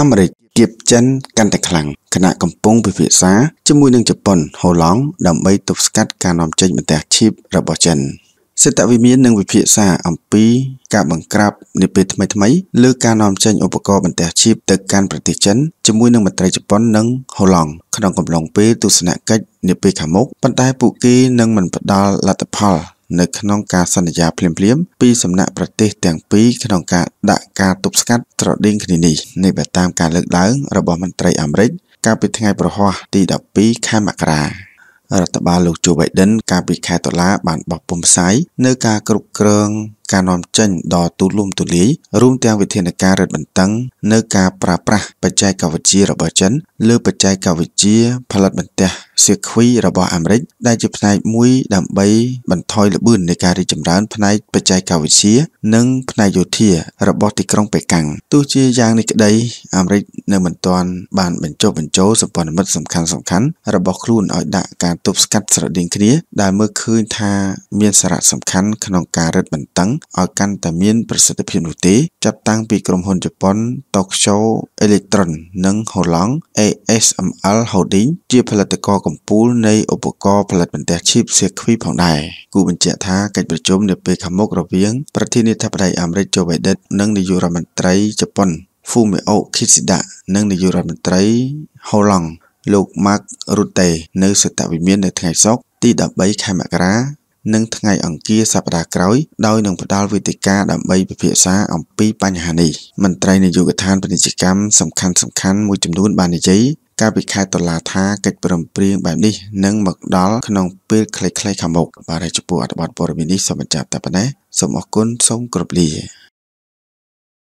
អាមេរិកគៀបចិនកាន់តែខ្លាំងគណៈកម្ពុជាពិភាក្សាជាមួយនឹងជប៉ុនហូឡង់ដើម្បីទប់ស្កាត់ការនាំចេញបន្ទះឈីបរបស់ចិនសេតវិមាននឹងវិភាសាអំពីការបង្ក្រាបនាពេលថ្មីថ្មីលើការនាំចេញឧបករណ៍បន្ទះឈីបទៅកាន់ប្រទេសចិនជាមួយនឹងមន្ត្រីជប៉ុននិងហូឡង់ក្នុងកំឡុងពេលទស្សនកិច្ចនាពេលខាងមុខប៉ុន្តែពួកគេនឹងមិនផ្ដល់លទ្ធផលនៅក្នុងការសន្យាភ្លាមៗពីសំណាក់ប្រទេសទាំងពីរក្នុងការដាក់ការទប់ស្កាត់ត្រដេញគ្នានេះនេះបើតាមការលើកឡើងរបស់មន្ត្រីអាមេរិកកាលពីថ្ងៃប្រហ័សទី12ខែមករារដ្ឋបាលលោកជូបៃដិនកាលពីខែតុលាបានបោះពុម្ពផ្សាយនៅការគ្រប់គ្រងការនាំចេញដ៏ទូលំទូលាយរួមទាំងវិធានការរឹតបន្តឹងនៅការប្រើប្រាស់បច្ចេកវិទ្យារបស់ចិនលើបច្ចេកវិទ្យាផលិតបន្ទះសៀគ្វីរបស់អាមេរិកដែលជាផ្នែកមួយដើម្បីបន្ថយល្បឿននៃការរីកចម្រើន ផ្នែកបច្ចេកវិទ្យានិងផ្នែកយោធារបស់ទីក្រុងប៉េកាំងទោះជាយ៉ាងនេះក្តីអាមេរិកនៅមិនទាន់បាន បញ្ចុះបញ្ចូលសម្ព័ន្ធមិត្តសំខាន់សំខាន់របស់ខ្លួនឲ្យដាក់ការទប់ស្កាត់ស្រដៀងគ្នាដែលមើលឃើញថាមានសារៈសំខាន់ក្នុងការរឹតបន្តឹងឲ្យកាន់តែមានប្រសិទ្ធភាពនោះទេចាប់តាំងពីក្រុមហ៊ុនជប៉ុន Tokyo Electron និង Holland ASML Holding ជាផលិតករកំពូលនៃឧបករណ៍ផលិតបន្ទះឈីបសៀគ្វីផងដែរគូបញ្ជាក់ថាកិច្ចប្រជុំនៅពេលខាងមុខរវាងប្រធានាធិបតីអាមេរិក Joe Biden និងនាយករដ្ឋមន្ត្រីជប៉ុន Fumio Kishida និងនាយករដ្ឋមន្ត្រី Holland លោក Mark Rutte នៅសតវិមាននៅថ្ងៃសុក្រទី13ខែមករានិងថ្ងៃអង្គារសប្តាហ៍ក្រោយដោយនឹងផ្ដល់វេទិកាដើម្បីពិភាក្សាអំពីបញ្ហានេះមន្ត្រីនយោបាយកថាពាណិជ្ជកម្មសំខាន់សំខាន់មួយចំនួនបាននិយាយកាលពីខែតុលាថាកិច្ចព្រមព្រៀងបែបនេះនឹងមកដល់ក្នុងពេលខ្លីៗខាងមុខបាទហើយចំពោះអត្ថបទព័ត៌មាននេះសូមបញ្ចប់តែប៉ុណ្ណេះសូមអរគុណសូមគោរពលា